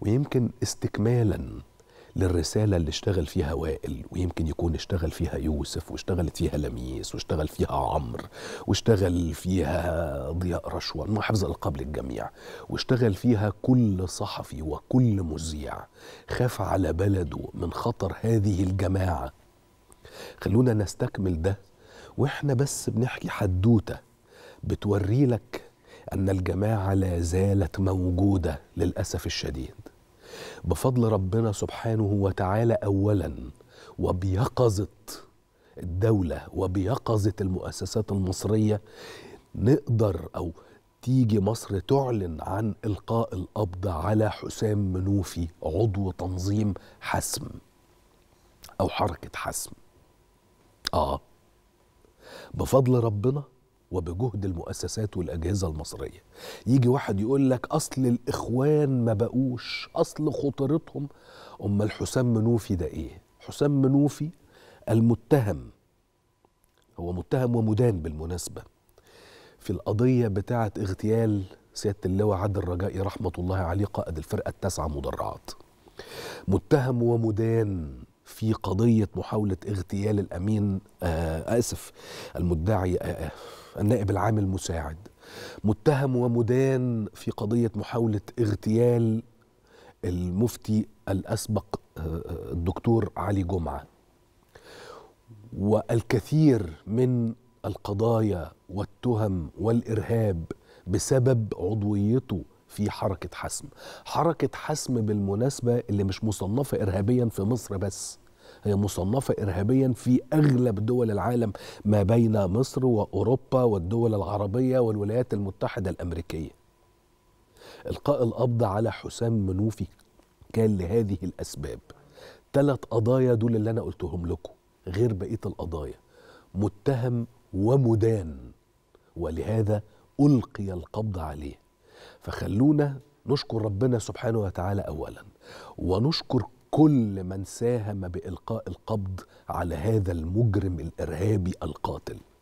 ويمكن استكمالا للرسالة اللي اشتغل فيها وائل ويمكن يكون اشتغل فيها يوسف واشتغلت فيها لميس واشتغل فيها عمرو واشتغل فيها ضياء رشوان وحفظ القاب للجميع واشتغل فيها كل صحفي وكل مذيع خاف على بلده من خطر هذه الجماعة خلونا نستكمل ده واحنا بس بنحكي حدوتة بتوري لك أن الجماعة لا زالت موجودة للأسف الشديد بفضل ربنا سبحانه وتعالى أولا وبيقظة الدولة وبيقظة المؤسسات المصرية نقدر أو تيجي مصر تعلن عن إلقاء القبض على حسام منوفي عضو تنظيم حسم أو حركة حسم آه بفضل ربنا وبجهد المؤسسات والأجهزة المصرية يجي واحد يقول لك أصل الإخوان ما بقوش أصل خطرتهم أمال حسام منوفي ده إيه حسام منوفي المتهم هو متهم ومدان بالمناسبة في القضية بتاعة اغتيال سيادة اللواء عادل الرجائي رحمة الله عليه قائد الفرقة التاسعة مدرعات متهم ومدان في قضية محاولة اغتيال الأمين آه آسف المدعي آه،, آه النائب العام المساعد متهم ومدان في قضية محاولة اغتيال المفتي الأسبق آه، آه، الدكتور علي جمعة والكثير من القضايا والتهم والإرهاب بسبب عضويته في حركة حسم حركة حسم بالمناسبة اللي مش مصنفة إرهابيا في مصر بس هي مصنفة إرهابيا في أغلب دول العالم ما بين مصر وأوروبا والدول العربية والولايات المتحدة الأمريكية إلقاء القبض على حسام منوفي كان لهذه الأسباب ثلاث قضايا دول اللي أنا قلتهم لكم غير بقية القضايا متهم ومدان ولهذا ألقي القبض عليه فخلونا نشكر ربنا سبحانه وتعالى اولا ونشكر كل من ساهم بالقاء القبض على هذا المجرم الارهابي القاتل